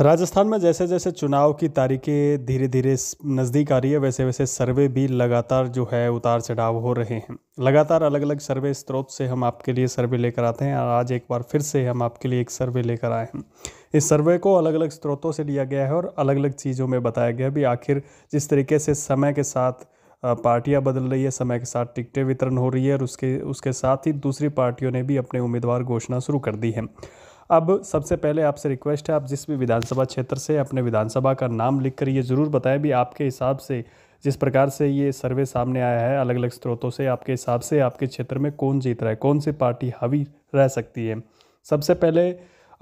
राजस्थान में जैसे जैसे चुनाव की तारीखें धीरे धीरे नज़दीक आ रही है वैसे वैसे सर्वे भी लगातार जो है उतार चढ़ाव हो रहे हैं लगातार अलग अलग सर्वे स्रोत से हम आपके लिए सर्वे लेकर आते हैं और आज एक बार फिर से हम आपके लिए एक सर्वे लेकर आए हैं इस सर्वे को अलग अलग स्रोतों से लिया गया है और अलग अलग चीज़ों में बताया गया भी आखिर जिस तरीके से समय के साथ पार्टियां बदल रही है समय के साथ टिकटें वितरण हो रही है और उसके उसके साथ ही दूसरी पार्टियों ने भी अपने उम्मीदवार घोषणा शुरू कर दी है अब सबसे पहले आपसे रिक्वेस्ट है आप जिस भी विधानसभा क्षेत्र से अपने विधानसभा का नाम लिख कर ये ज़रूर बताएं भी आपके हिसाब से जिस प्रकार से ये सर्वे सामने आया है अलग अलग स्रोतों से आपके हिसाब से आपके क्षेत्र में कौन जीत रहा है कौन सी पार्टी हावी रह सकती है सबसे पहले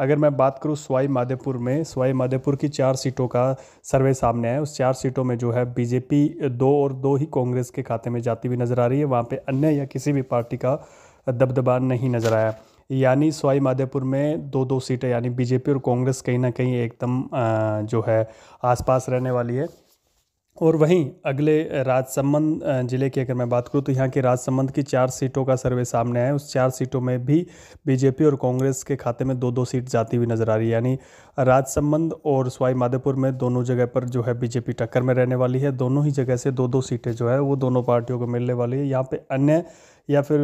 अगर मैं बात करूँ स्वाई माधेपुर में स्वाई माधेपुर की चार सीटों का सर्वे सामने आया उस चार सीटों में जो है बीजेपी दो और दो ही कांग्रेस के खाते में जाती हुई नज़र आ रही है वहाँ पर अन्य या किसी भी पार्टी का दबदबा नहीं नज़र आया यानी सवाई माधेपुर में दो दो सीटें यानी बीजेपी और कांग्रेस कहीं ना कहीं एकदम जो है आसपास रहने वाली है और वहीं अगले राजसमंद जिले की अगर मैं बात करूं तो यहाँ के राजसमंद की चार सीटों का सर्वे सामने आया उस चार सीटों में भी बीजेपी और कांग्रेस के खाते में दो दो सीट जाती हुई नज़र आ रही है यानी राजसमंद और स्वाई माधेपुर में दोनों जगह पर जो है बीजेपी टक्कर में रहने वाली है दोनों ही जगह से दो दो सीटें जो है वो दोनों पार्टियों को मिलने वाली है यहाँ पर अन्य या फिर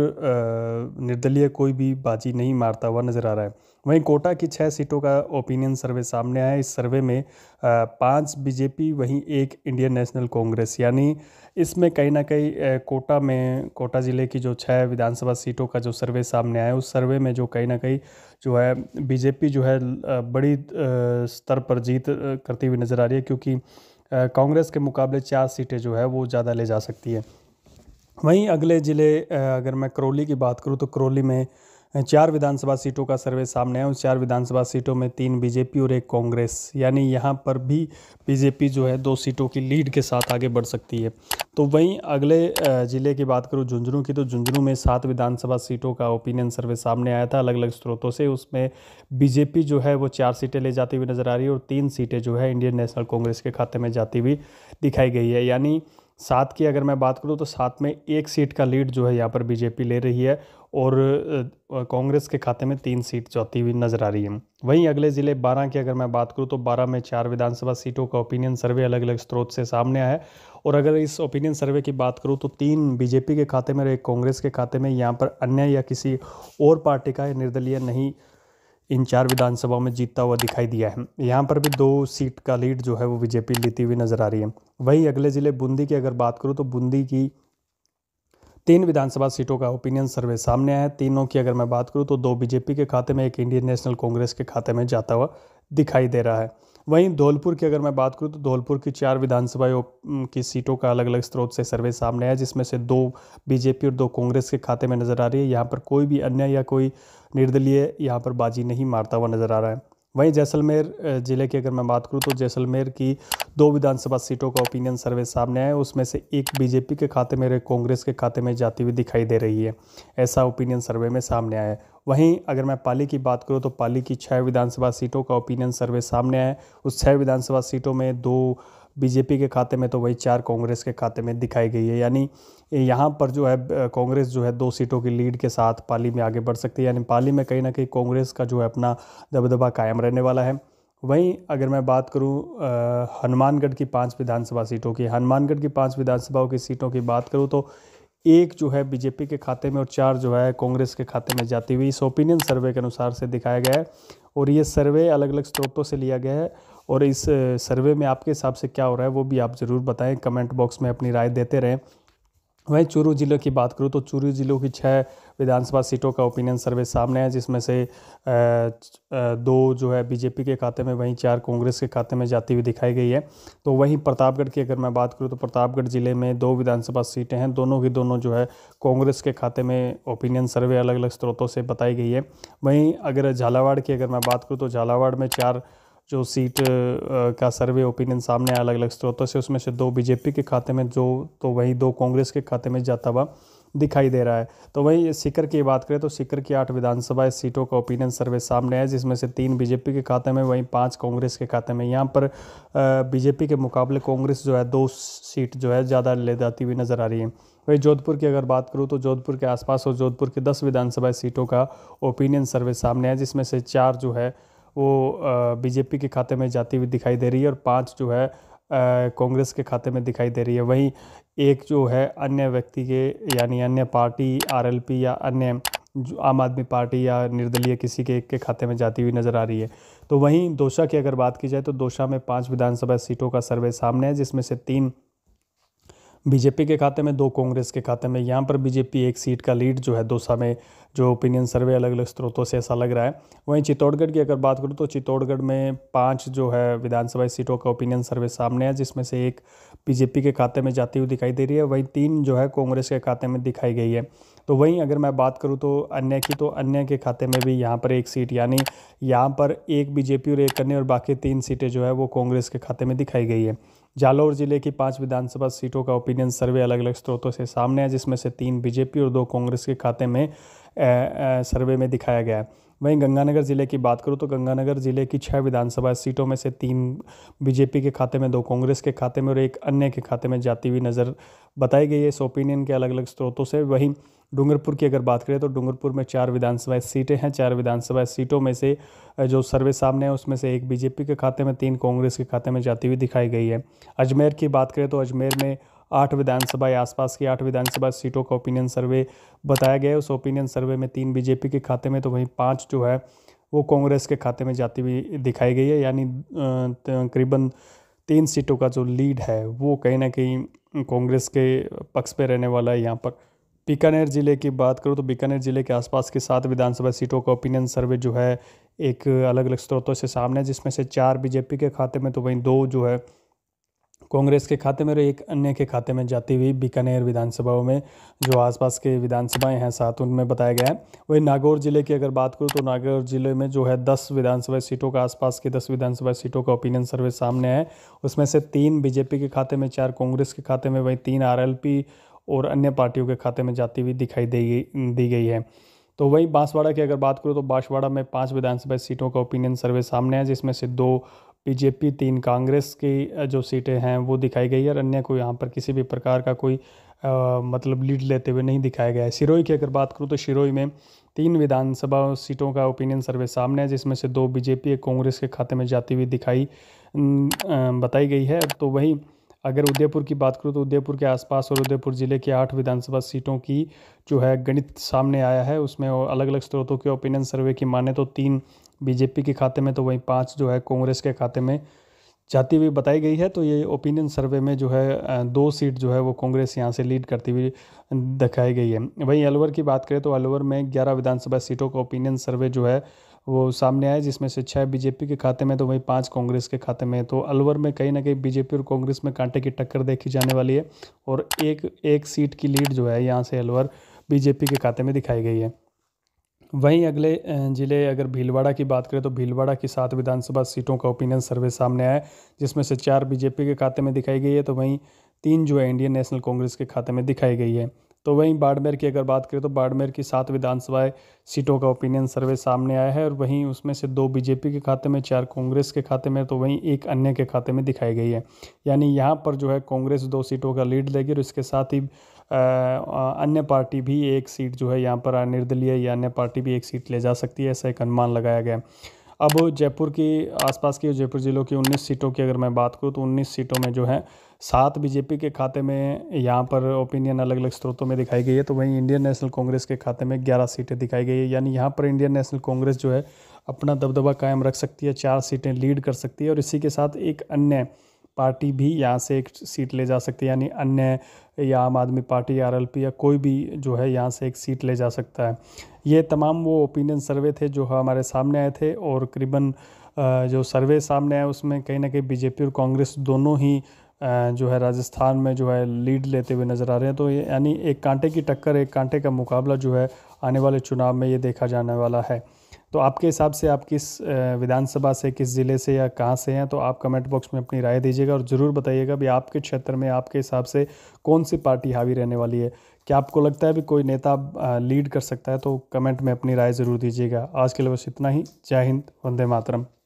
निर्दलीय कोई भी बाजी नहीं मारता हुआ नज़र आ रहा है वहीं कोटा की छः सीटों का ओपिनियन सर्वे सामने आया इस सर्वे में पाँच बीजेपी वहीं एक इंडियन नेशनल कांग्रेस यानी इसमें कहीं ना कहीं कोटा में कोटा ज़िले की जो छः विधानसभा सीटों का जो सर्वे सामने आया उस सर्वे में जो कहीं ना कहीं जो है बीजेपी जो है बड़ी स्तर पर जीत करती हुई नज़र आ रही है क्योंकि कांग्रेस के मुकाबले चार सीटें जो है वो ज़्यादा ले जा सकती है वहीं अगले ज़िले अगर मैं करौली की बात करूँ तो करौली में चार विधानसभा सीटों का सर्वे सामने है उस चार विधानसभा सीटों में तीन बीजेपी और एक कांग्रेस यानी यहाँ पर भी बीजेपी जो है दो सीटों की लीड के साथ आगे बढ़ सकती है तो वहीं अगले ज़िले की बात करूँ झुंझुनू की तो झुंझुनू में सात विधानसभा सीटों का ओपिनियन सर्वे सामने आया था अलग अलग स्रोतों से उसमें बीजेपी जो है वो चार सीटें ले जाती हुई नज़र आ रही है और तीन सीटें जो है इंडियन नेशनल कांग्रेस के खाते में जाती हुई दिखाई गई है यानी सात की अगर मैं बात करूं तो सात में एक सीट का लीड जो है यहाँ पर बीजेपी ले रही है और कांग्रेस के खाते में तीन सीट जाती हुई नज़र आ रही है वहीं अगले ज़िले बारह की अगर मैं बात करूँ तो बारह में चार विधानसभा सीटों का ओपिनियन सर्वे अलग अलग स्रोत से सामने आया है और अगर इस ओपिनियन सर्वे की बात करूँ तो तीन बीजेपी के खाते में और एक कांग्रेस के खाते में यहाँ पर अन्य या किसी और पार्टी का निर्दलीय नहीं इन चार विधानसभाओं में जीतता हुआ दिखाई दिया है यहाँ पर भी दो सीट का लीड जो है वो बीजेपी लेती हुई नज़र आ रही है वहीं अगले ज़िले बूंदी की अगर बात करूँ तो बूंदी की तीन विधानसभा सीटों का ओपिनियन सर्वे सामने आया तीनों की अगर मैं बात करूं तो दो बीजेपी के खाते में एक इंडियन नेशनल कांग्रेस के खाते में जाता हुआ दिखाई दे रहा है वहीं धौलपुर की अगर मैं बात करूं तो धौलपुर की चार विधानसभा की सीटों का अलग अलग स्रोत से सर्वे सामने आया जिसमें से दो बीजेपी और दो कांग्रेस के खाते में नज़र आ रही है यहाँ पर कोई भी अन्य या कोई निर्दलीय यहाँ पर बाजी नहीं मारता हुआ नज़र आ रहा है वहीं जैसलमेर ज़िले की अगर मैं बात करूं तो जैसलमेर की दो विधानसभा सीटों का ओपिनियन सर्वे सामने आया उसमें से एक बीजेपी के खाते में कांग्रेस के खाते में जाती हुई दिखाई दे रही है ऐसा ओपिनियन सर्वे में सामने आया है वहीं अगर मैं पाली की बात करूं तो पाली की छः विधानसभा सीटों का ओपिनियन सर्वे सामने आया उस छः विधानसभा सीटों में दो बीजेपी के खाते में तो वही चार कांग्रेस के खाते में दिखाई गई है यानी यहाँ पर जो है कांग्रेस जो है दो सीटों की लीड के साथ पाली में आगे बढ़ सकती है यानी पाली में कहीं ना कहीं कांग्रेस का जो है अपना दबदबा कायम रहने वाला है वहीं अगर मैं बात करूं हनुमानगढ़ की पांच विधानसभा सीटों की हनुमानगढ़ की पांच विधानसभाओं की सीटों की बात करूं तो एक जो है बीजेपी के खाते में और चार जो है कांग्रेस के खाते में जाती हुई इस ओपिनियन सर्वे के अनुसार से दिखाया गया है और ये सर्वे अलग अलग स्रोतों से लिया गया है और इस सर्वे में आपके हिसाब से क्या हो रहा है वो भी आप ज़रूर बताएं कमेंट बॉक्स में अपनी राय देते रहें वहीं चूरू ज़िले की बात करूँ तो चूरू ज़िलों की छः विधानसभा सीटों का ओपिनियन सर्वे सामने है जिसमें से दो जो है बीजेपी के खाते में वहीं चार कांग्रेस के खाते में जाती हुई दिखाई गई है तो वहीं प्रतापगढ़ की अगर मैं बात करूँ तो प्रतापगढ़ ज़िले में दो विधानसभा सीटें हैं दोनों की दोनों जो है कांग्रेस के खाते में ओपिनियन सर्वे अलग अलग स्रोतों से बताई गई है वहीं अगर झालावाड़ की अगर मैं बात करूँ तो झालावाड़ में चार जो सीट का सर्वे ओपिनियन सामने आया अलग अलग स्रोतों से उसमें से दो बीजेपी के खाते में जो तो वहीं दो कांग्रेस के खाते में जाता हुआ दिखाई दे रहा है तो वहीं सीकर की बात करें तो सीकर की आठ विधानसभा सीटों का ओपिनियन सर्वे सामने आया जिसमें से तीन बीजेपी के खाते में वहीं पांच कांग्रेस के खाते में यहाँ पर बीजेपी के मुकाबले कांग्रेस जो है दो सीट जो है ज़्यादा ले जाती हुई नज़र आ रही है वहीं जोधपुर की अगर बात करूँ तो जोधपुर के आसपास और जोधपुर की दस विधानसभा सीटों का ओपिनियन सर्वे सामने आया जिसमें से चार जो है वो बीजेपी के खाते में जाती हुई दिखाई दे रही है और पाँच जो है कांग्रेस के खाते में दिखाई दे रही है वहीं एक जो है अन्य व्यक्ति के यानी अन्य पार्टी आरएलपी या अन्य आम आदमी पार्टी या निर्दलीय किसी के एक के खाते में जाती हुई नज़र आ रही है तो वहीं दोशा की अगर बात की जाए तो दोशा में पाँच विधानसभा सीटों का सर्वे सामने है जिसमें से तीन बीजेपी के खाते में दो कांग्रेस के खाते में यहाँ पर बीजेपी एक सीट का लीड जो है दौसा में जो ओपिनियन सर्वे अलग अलग स्रोतों से ऐसा लग रहा है वहीं चित्तौड़गढ़ की अगर बात करूँ तो चित्तौड़गढ़ में पाँच जो है विधानसभा सीटों का ओपिनियन सर्वे सामने है जिसमें से एक बीजेपी के खाते में जाती हुई दिखाई दे रही है वहीं तीन जो है कांग्रेस के खाते में दिखाई गई है तो वहीं अगर मैं बात करूँ तो अन्य की तो अन्य के खाते में भी यहाँ पर एक सीट यानी यहाँ पर एक बीजेपी और एक करने और बाकी तीन सीटें जो है वो कांग्रेस के खाते में दिखाई गई है जालौर जिले की पांच विधानसभा सीटों का ओपिनियन सर्वे अलग अलग स्रोतों से सामने है जिसमें से तीन बीजेपी और दो कांग्रेस के खाते में ए, ए, सर्वे में दिखाया गया है वहीं गंगानगर ज़िले की बात करूँ तो गंगानगर ज़िले की छः विधानसभा सीटों में से तीन बीजेपी के खाते में दो कांग्रेस के खाते में और एक अन्य के खाते में जाती हुई नज़र बताई गई है इस ओपिनियन के अलग अलग स्रोतों से वहीं डूंगरपुर की अगर बात करें तो डूंगरपुर में चार विधानसभा सीटें हैं चार विधानसभा सीटों में से जो सर्वे सामने है उसमें से एक बीजेपी के खाते में तीन कांग्रेस के खाते में जाती हुई दिखाई गई है अजमेर की बात करें तो अजमेर में आठ विधानसभा आसपास की आठ विधानसभा सीटों का ओपिनियन सर्वे बताया गया है उस ओपिनियन सर्वे में तीन बीजेपी के खाते में तो वहीं पाँच जो है वो कांग्रेस के खाते में जाती हुई दिखाई गई है यानी करीबन तीन सीटों का जो लीड है वो कहीं ना कहीं कांग्रेस के पक्ष पे रहने वाला है यहाँ पर बीकानेर ज़िले की बात करूँ तो बीकानेर ज़िले के आसपास की सात विधानसभा सीटों का ओपिनियन सर्वे जो है एक अलग अलग स्रोतों से सामने जिसमें से चार बीजेपी के खाते में तो वहीं दो जो है कांग्रेस के खाते में और एक अन्य के खाते में जाती हुई बीकानेर विधानसभाओं में जो आसपास के विधानसभाएं हैं साथ उनमें बताया गया है वही नागौर ज़िले की अगर बात करूँ तो नागौर ज़िले में जो है दस विधानसभा सीटों का आसपास की दस विधानसभा सीटों का ओपिनियन सर्वे सामने है उसमें से तीन बीजेपी के खाते में चार कांग्रेस के खाते में वहीं तीन आर और अन्य पार्टियों के खाते में जाती हुई दिखाई दी दी गई है तो वहीं बांसवाड़ा की अगर बात करूँ तो बांसवाड़ा में पाँच विधानसभा सीटों का ओपिनियन सर्वे सामने है जिसमें से दो बीजेपी तीन कांग्रेस की जो सीटें हैं वो दिखाई गई है और अन्य को यहाँ पर किसी भी प्रकार का कोई आ, मतलब लीड लेते हुए नहीं दिखाया गया है सिरोही की अगर बात करूँ तो सिरोही में तीन विधानसभा सीटों का ओपिनियन सर्वे सामने है जिसमें से दो बीजेपी एक कांग्रेस के खाते में जाती हुई दिखाई बताई गई है तो वहीं अगर उदयपुर की बात करूँ तो उदयपुर के आसपास और उदयपुर ज़िले की आठ विधानसभा सीटों की जो है गणित सामने आया है उसमें अलग अलग स्रोतों के ओपिनियन सर्वे की माने तो तीन बीजेपी के खाते में तो वहीं पाँच जो है कांग्रेस के खाते में जाती हुई बताई गई है तो ये ओपिनियन सर्वे में जो है दो सीट जो है वो कांग्रेस यहाँ से लीड करती हुई दिखाई गई है वहीं अलवर की बात करें तो अलवर में ग्यारह विधानसभा सीटों का ओपिनियन सर्वे जो है वो सामने आए जिसमें से छः बीजेपी के खाते में तो वहीं पाँच कांग्रेस के खाते में तो अलवर में कहीं ना कहीं बीजेपी और कांग्रेस में कांटे की टक्कर देखी जाने वाली है और एक एक सीट की लीड जो है यहाँ से अलवर बीजेपी के खाते में दिखाई गई है वहीं अगले जिले अगर भीलवाड़ा की बात करें तो भीलवाड़ा की सात विधानसभा सीटों का ओपिनियन सर्वे सामने आया जिसमें से चार बीजेपी के खाते में दिखाई गई है तो वहीं तीन जो है इंडियन नेशनल कांग्रेस के खाते में दिखाई गई है तो वहीं बाड़मेर की अगर बात करें तो बाड़मेर की सात विधानसभा सीटों का ओपिनियन सर्वे सामने आया है और वहीं उसमें से दो बीजेपी के खाते में चार कांग्रेस के खाते में तो वहीं एक अन्य के खाते में दिखाई गई है यानी यहाँ पर जो है कांग्रेस दो सीटों का लीड लेगी और इसके साथ ही अन्य पार्टी भी एक सीट जो है यहाँ पर निर्दलीय या अन्य पार्टी भी एक सीट ले जा सकती है ऐसा एक अनुमान लगाया गया अब जयपुर की आसपास की जयपुर ज़िलों की 19 सीटों की अगर मैं बात करूँ तो 19 सीटों में जो है सात बीजेपी के खाते में यहाँ पर ओपिनियन अलग अलग स्रोतों में दिखाई गई है तो वहीं इंडियन नेशनल कांग्रेस के खाते में ग्यारह सीटें दिखाई गई है यानी यहाँ पर इंडियन नेशनल कांग्रेस जो है अपना दबदबा कायम रख सकती है चार सीटें लीड कर सकती है और इसी के साथ एक अन्य पार्टी भी यहाँ से एक सीट ले जा सकती है यानी अन्य या आम आदमी पार्टी आर या कोई भी जो है यहाँ से एक सीट ले जा सकता है ये तमाम वो ओपिनियन सर्वे थे जो हमारे सामने आए थे और करीबन जो सर्वे सामने आए उसमें कहीं ना कहीं बीजेपी और कांग्रेस दोनों ही जो है राजस्थान में जो है लीड लेते हुए नज़र आ रहे हैं तो यानी एक कांटे की टक्कर एक कांटे का मुकाबला जो है आने वाले चुनाव में ये देखा जाने वाला है तो आपके हिसाब से आप किस विधानसभा से किस ज़िले से या कहाँ से हैं तो आप कमेंट बॉक्स में अपनी राय दीजिएगा और ज़रूर बताइएगा भी आपके क्षेत्र में आपके हिसाब से कौन सी पार्टी हावी रहने वाली है क्या आपको लगता है भी कोई नेता लीड कर सकता है तो कमेंट में अपनी राय ज़रूर दीजिएगा आज के लिए बस इतना ही जय हिंद वंदे मातरम